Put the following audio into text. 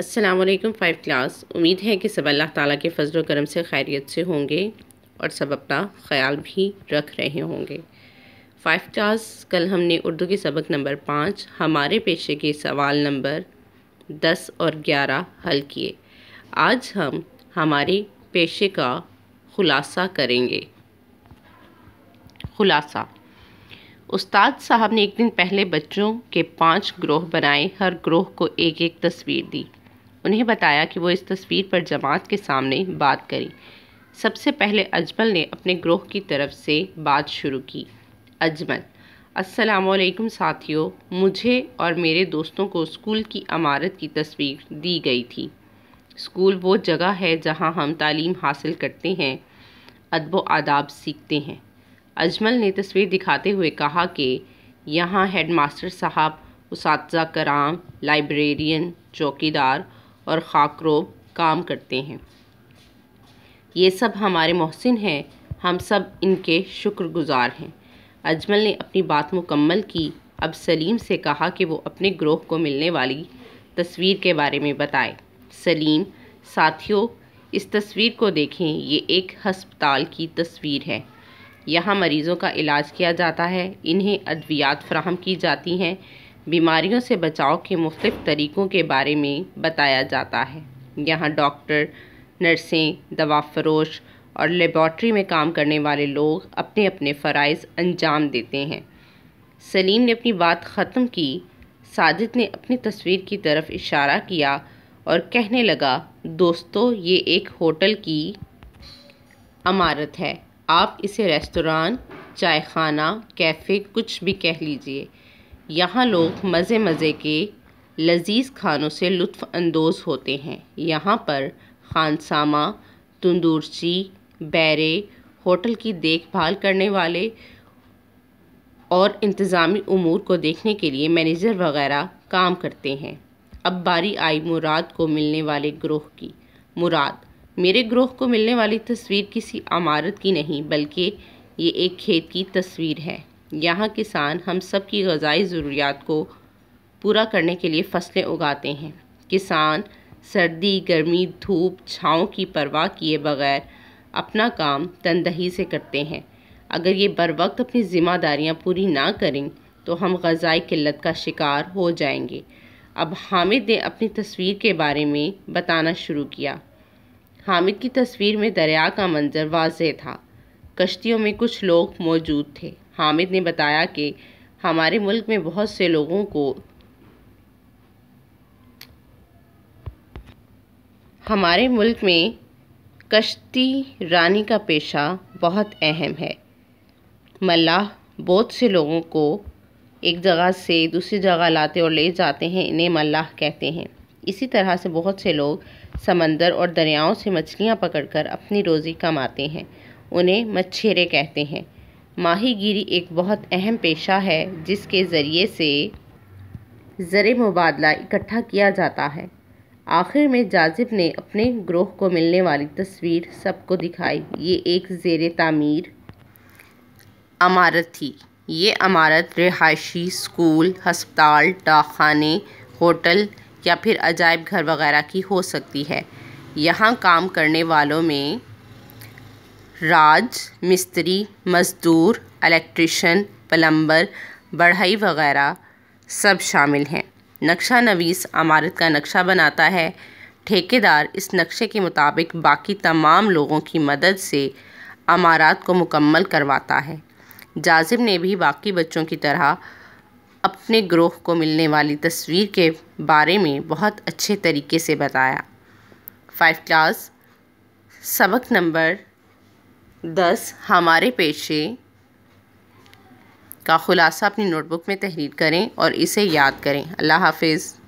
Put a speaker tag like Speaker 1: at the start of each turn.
Speaker 1: Aslam five class उम्मीद है कि सब अल्लाह ताला के फजल करम से खैरियत से होंगे और सब अपना ख्याल भी रख रहे होंगे फाइव क्लास कल हमने उर्दू के सबक नंबर पाँच हमारे पेशे के सवाल नंबर दस और ग्यारह हल किए आज हम हमारे पेशे का खुलासा करेंगे खुलासा उस्ताद साहब ने एक दिन पहले बच्चों के पांच ग्रोह बनाए हर ग्रोह को एक एक तस्वीर दी उन्हें बताया कि वो इस तस्वीर पर जमात के सामने बात करें सबसे पहले अजमल ने अपने ग्रोह की तरफ से बात शुरू की अजमल असलकुम साथियों मुझे और मेरे दोस्तों को स्कूल की अमारत की तस्वीर दी गई थी स्कूल वो जगह है जहां हम तालीम हासिल करते हैं अदब आदाब सीखते हैं अजमल ने तस्वीर दिखाते हुए कहा कि यहाँ हेडमास्टर साहब उस कराम लाइब्रेरियन चौकीदार और खाकरोब काम करते हैं ये सब हमारे मोहसिन हैं हम सब इनके शुक्रगुजार हैं अजमल ने अपनी बात मुकम्मल की अब सलीम से कहा कि वो अपने ग्रोह को मिलने वाली तस्वीर के बारे में बताए सलीम साथियों इस तस्वीर को देखें ये एक हस्पताल की तस्वीर है यहाँ मरीज़ों का इलाज किया जाता है इन्हें अद्वियात फ्राहम की जाती हैं बीमारियों से बचाव के मुख्त तरीक़ों के बारे में बताया जाता है यहाँ डॉक्टर नर्सें दवा फरोश और लेबॉर्ट्री में काम करने वाले लोग अपने अपने फ़रज़ अंजाम देते हैं सलीम ने अपनी बात ख़त्म की साजिद ने अपनी तस्वीर की तरफ इशारा किया और कहने लगा दोस्तों ये एक होटल की अमारत है आप इसे रेस्टोरान चाय खाना कैफ़े कुछ भी कह लीजिए यहाँ लोग मज़े मज़े के लजीज़ खानों से लुफानंदोज़ होते हैं यहाँ पर खानसामा तंदूरची बैरे होटल की देखभाल करने वाले और इंतज़ामी अमूर को देखने के लिए मैनेजर वगैरह काम करते हैं अब बारी आई मुराद को मिलने वाले ग्रोह की मुराद मेरे ग्रोह को मिलने वाली तस्वीर किसी अमारत की नहीं बल्कि ये एक खेत की तस्वीर है यहाँ किसान हम सब की गज़ाई ज़रूरियात को पूरा करने के लिए फसलें उगाते हैं किसान सर्दी गर्मी धूप छाँव की परवाह किए बगैर अपना काम तनदही से करते हैं अगर ये बर वक्त अपनी ज़िम्मेदारियाँ पूरी ना करें तो हम गज़ाई किल्लत का शिकार हो जाएंगे अब हामिद ने अपनी तस्वीर के बारे में बताना शुरू किया हामिद की तस्वीर में दरिया का मंज़र वाज था कश्तियों में कुछ लोग मौजूद थे हामिद ने बताया कि हमारे मुल्क में बहुत से लोगों को हमारे मुल्क में कश्ती रानी का पेशा बहुत अहम है मल्लाह बहुत से लोगों को एक जगह से दूसरी जगह लाते और ले जाते हैं इन्हें मल्लाह कहते हैं इसी तरह से बहुत से लोग समंदर और दरियाओं से मछलियाँ पकड़कर अपनी रोज़ी कमाते हैं उन्हें मच्छेरे कहते हैं माहीगीरी एक बहुत अहम पेशा है जिसके ज़रिए से ज़र मुबादला इकट्ठा किया जाता है आखिर में जाजिब ने अपने ग्रोह को मिलने वाली तस्वीर सबको दिखाई ये एक जेर तमीर अमारत थी ये अमारत रिहायशी स्कूल हस्पताल डाखाने होटल या फिर अजायब घर वगैरह की हो सकती है यहाँ काम करने वालों में राज मिस्त्री मज़दूर इलेक्ट्रिशन प्लम्बर बढ़ई वग़ैरह सब शामिल हैं नक्शा नवीस अमारत का नक्शा बनाता है ठेकेदार इस नक्शे के मुताबिक बाकी तमाम लोगों की मदद से अमारात को मुकम्मल करवाता है जाजिब ने भी बाकी बच्चों की तरह अपने ग्रोह को मिलने वाली तस्वीर के बारे में बहुत अच्छे तरीके से बताया फाइव क्लास सबक नंबर दस हमारे पेशे का ख़ुलासा अपनी नोटबुक में तहरीर करें और इसे याद करें अल्लाह हाफिज़